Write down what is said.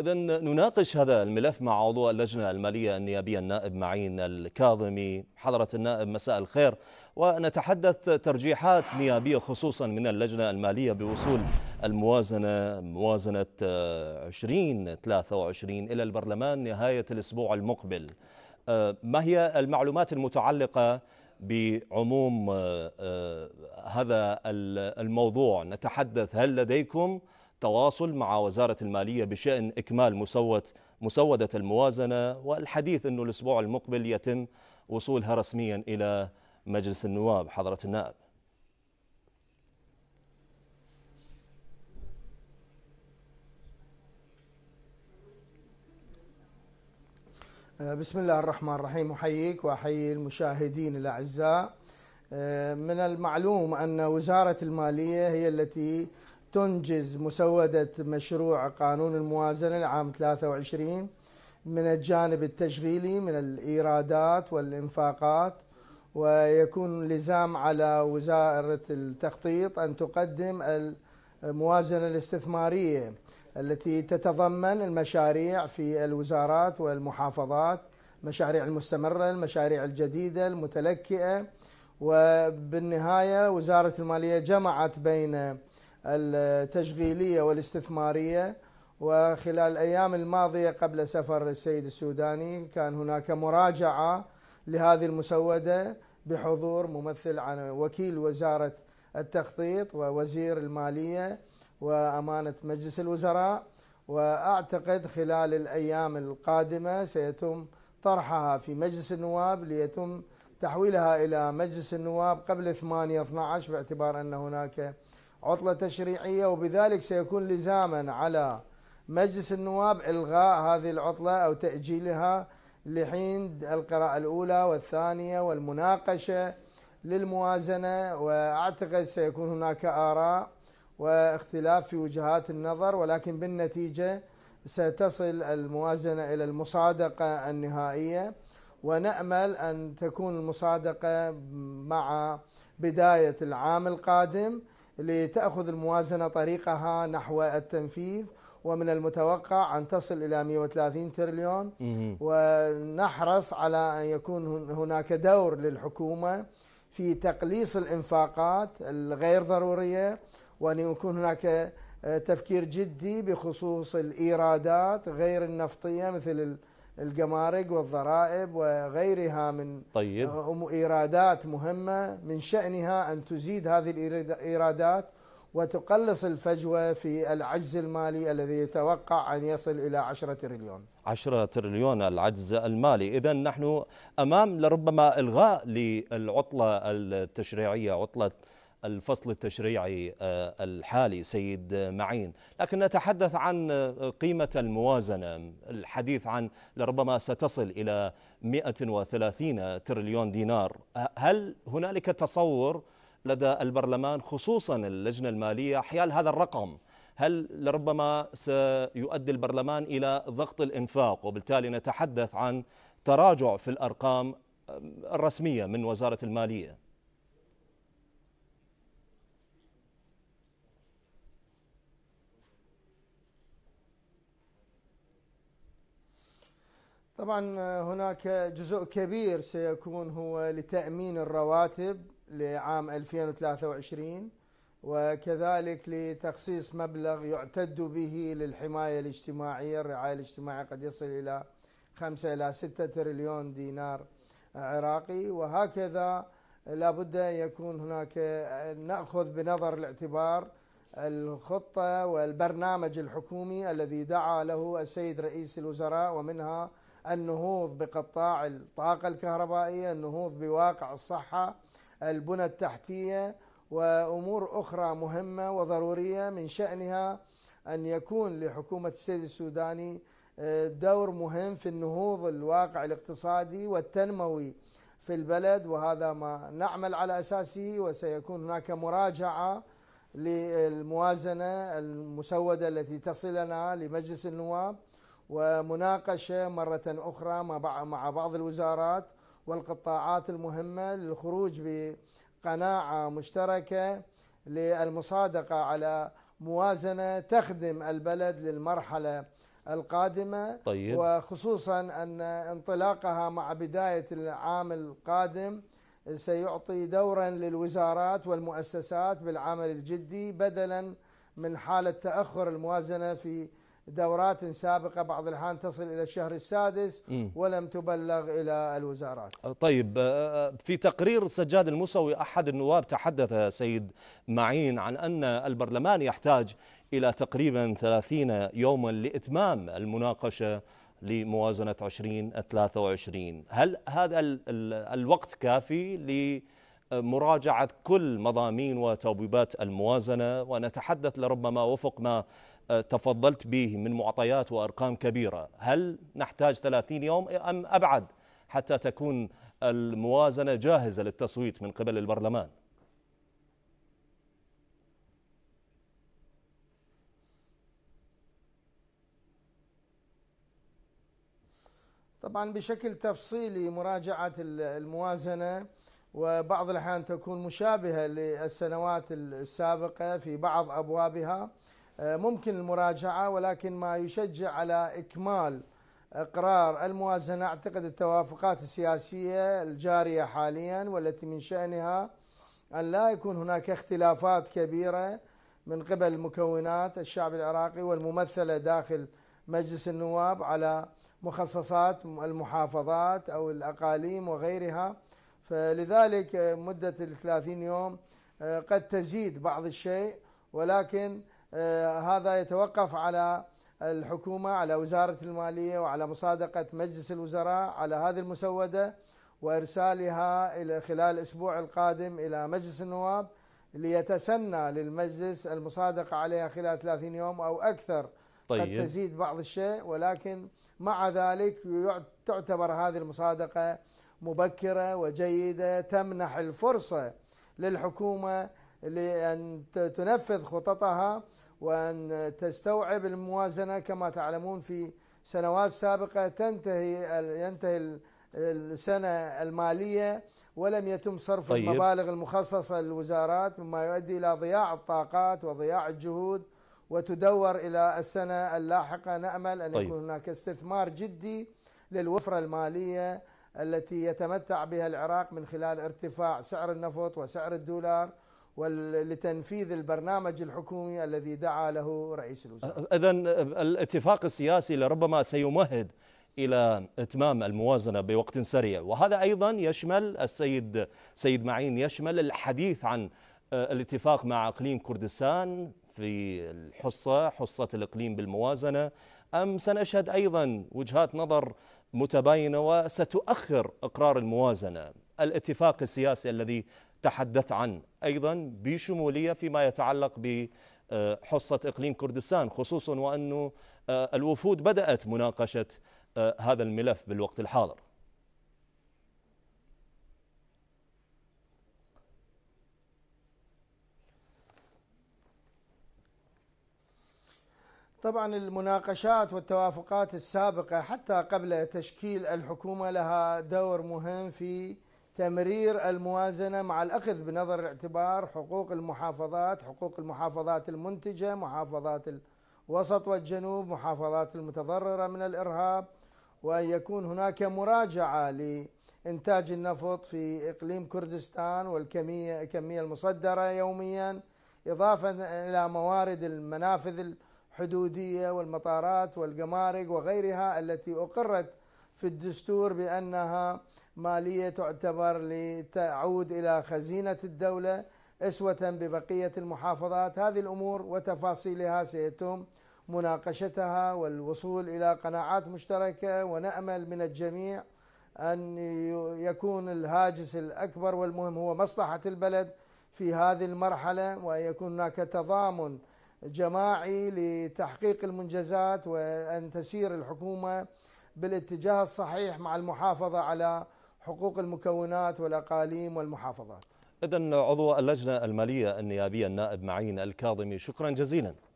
إذا نناقش هذا الملف مع عضو اللجنة المالية النيابية النائب معين الكاظمي حضرة النائب مساء الخير ونتحدث ترجيحات نيابية خصوصا من اللجنة المالية بوصول الموازنة موازنة 2023 آه، إلى البرلمان نهاية الأسبوع المقبل آه، ما هي المعلومات المتعلقة بعموم آه، هذا الموضوع نتحدث هل لديكم تواصل مع وزارة المالية بشأن إكمال مسودة مسودة الموازنة والحديث أنه الأسبوع المقبل يتم وصولها رسميا إلى مجلس النواب حضرة النائب أه، بسم الله الرحمن الرحيم أحييك وأحيي المشاهدين الأعزاء أه، من المعلوم أن وزارة المالية هي التي تنجز مسودة مشروع قانون الموازنة لعام 23 من الجانب التشغيلي من الإيرادات والإنفاقات ويكون لزام على وزارة التخطيط أن تقدم الموازنة الاستثمارية التي تتضمن المشاريع في الوزارات والمحافظات المشاريع المستمرة المشاريع الجديدة المتلكئة وبالنهاية وزارة المالية جمعت بين التشغيلية والاستثمارية وخلال الأيام الماضية قبل سفر السيد السوداني كان هناك مراجعة لهذه المسودة بحضور ممثل عن وكيل وزارة التخطيط ووزير المالية وأمانة مجلس الوزراء وأعتقد خلال الأيام القادمة سيتم طرحها في مجلس النواب ليتم تحويلها إلى مجلس النواب قبل 8 12 باعتبار أن هناك عطلة تشريعية وبذلك سيكون لزاما على مجلس النواب إلغاء هذه العطلة أو تأجيلها لحين القراءة الأولى والثانية والمناقشة للموازنة وأعتقد سيكون هناك آراء واختلاف في وجهات النظر ولكن بالنتيجة ستصل الموازنة إلى المصادقة النهائية ونأمل أن تكون المصادقة مع بداية العام القادم لتأخذ الموازنة طريقها نحو التنفيذ ومن المتوقع أن تصل إلى 130 تريليون ونحرص على أن يكون هناك دور للحكومة في تقليص الإنفاقات الغير ضرورية وأن يكون هناك آه، تفكير جدي بخصوص الإيرادات غير النفطية مثل الجمارك والضرائب وغيرها من طيب. آه، ايرادات مهمه من شانها ان تزيد هذه الايرادات وتقلص الفجوة في العجز المالي الذي يتوقع أن يصل إلى 10 تريليون 10 تريليون العجز المالي إذا نحن أمام لربما إلغاء للعطلة التشريعية عطلة الفصل التشريعي آه، الحالي سيد معين لكن نتحدث عن آه، قيمة الموازنة الحديث عن لربما ستصل إلى 130 تريليون دينار هل هنالك تصور لدى البرلمان خصوصا اللجنة المالية حيال هذا الرقم هل لربما سيؤدي البرلمان إلى ضغط الإنفاق وبالتالي نتحدث عن تراجع في الأرقام آه، الرسمية من وزارة المالية طبعا آه، هناك جزء كبير سيكون هو لتأمين الرواتب لعام 2023 وكذلك لتخصيص مبلغ يعتد به للحماية الاجتماعية الرعاية الاجتماعية قد يصل إلى 5 إلى 6 تريليون دينار عراقي وهكذا لابد أن يكون هناك آه، نأخذ بنظر الاعتبار الخطة والبرنامج الحكومي الذي دعا له السيد رئيس الوزراء ومنها النهوض بقطاع الطاقة الكهربائية النهوض بواقع الصحة البنى التحتية وأمور أخرى مهمة وضرورية من شأنها أن يكون لحكومة السيد السوداني آه، دور مهم في النهوض الواقع الاقتصادي والتنموي في البلد وهذا ما نعمل على اساسه وسيكون هناك مراجعه للموازنه المسوده التي تصلنا لمجلس النواب ومناقشة مرة أخرى مع بعض الوزارات والقطاعات المهمة للخروج بقناعة مشتركة للمصادقة على موازنة تخدم البلد للمرحلة القادمة طيب. وخصوصا أن انطلاقها مع بداية العام القادم سيعطي دورا للوزارات والمؤسسات بالعمل الجدي بدلا من حالة تأخر الموازنة في دورات سابقة بعض الأحيان تصل إلى الشهر السادس م. ولم تبلغ إلى الوزارات أه، طيب أه، أه، في تقرير سجاد المسوي أحد النواب تحدث سيد معين عن أن البرلمان يحتاج إلى تقريبا 30 يوما لإتمام المناقشة لموازنة 2023 هل هذا الوقت كافي لمراجعة كل مضامين وتبويبات الموازنة ونتحدث لربما وفق ما تفضلت به من معطيات وارقام كبيره، هل نحتاج 30 يوم ام ابعد حتى تكون الموازنه جاهزه للتصويت من قبل البرلمان؟ طبعا بشكل تفصيلي مراجعه الموازنه وبعض الاحيان تكون مشابهه للسنوات السابقه في بعض ابوابها آه، ممكن المراجعة ولكن ما يشجع على إكمال إقرار الموازنة أعتقد التوافقات السياسية الجارية حاليا والتي من شأنها أن لا يكون هناك اختلافات كبيرة من قبل مكونات الشعب العراقي والممثلة داخل مجلس النواب على مخصصات المحافظات أو الأقاليم وغيرها فلذلك مدة الثلاثين يوم آه، قد تزيد بعض الشيء ولكن آه، هذا يتوقف على الحكومة على وزارة المالية وعلى مصادقة مجلس الوزراء على هذه المسودة وإرسالها إلى خلال الأسبوع القادم إلى مجلس النواب ليتسنى للمجلس المصادقة عليها خلال 30 يوم أو أكثر طيب. قد تزيد بعض الشيء ولكن مع ذلك تعتبر هذه المصادقة مبكرة وجيدة تمنح الفرصة للحكومة لأن تنفذ خططها وأن تستوعب الموازنة كما تعلمون في سنوات سابقة تنتهي ينتهي السنة المالية ولم يتم صرف طيب. المبالغ المخصصة للوزارات مما يؤدي إلى ضياع الطاقات وضياع الجهود وتدور إلى السنة اللاحقة نأمل أن طيب. يكون هناك استثمار جدي للوفرة المالية التي يتمتع بها العراق من خلال ارتفاع سعر النفط وسعر الدولار ولتنفيذ البرنامج الحكومي الذي دعا له رئيس الوزراء إذا الاتفاق السياسي لربما سيمهد إلى إتمام الموازنة بوقت سريع وهذا أيضا يشمل السيد سيد معين يشمل الحديث عن آه، الاتفاق مع اقليم كردستان في الحصه حصه الاقليم بالموازنه ام سنشهد ايضا وجهات نظر متباينه وستؤخر اقرار الموازنه الاتفاق السياسي الذي تحدث عن أيضا بشمولية فيما يتعلق بحصة إقليم كردستان خصوصا وأن آه، الوفود بدأت مناقشة آه، هذا الملف بالوقت الحاضر طبعا المناقشات والتوافقات السابقة حتى قبل تشكيل الحكومة لها دور مهم في تمرير الموازنة مع الأخذ بنظر الاعتبار حقوق المحافظات حقوق المحافظات المنتجة محافظات الوسط والجنوب محافظات المتضررة من الإرهاب وأن يكون هناك مراجعة لإنتاج النفط في إقليم كردستان والكمية الكمية المصدرة يوميا إضافة إلى موارد المنافذ الحدودية والمطارات والجمارك وغيرها التي أقرت في الدستور بأنها مالية تعتبر لتعود إلى خزينة الدولة أسوة ببقية المحافظات هذه الأمور وتفاصيلها سيتم مناقشتها والوصول إلى قناعات مشتركة ونأمل من الجميع أن يكون الهاجس الأكبر والمهم هو مصلحة البلد في هذه المرحلة وأن يكون هناك تضامن جماعي لتحقيق المنجزات وأن تسير الحكومة بالاتجاه الصحيح مع المحافظة على حقوق المكونات والأقاليم والمحافظات إذن عضو اللجنة المالية النيابية النائب معين الكاظمي شكرا جزيلا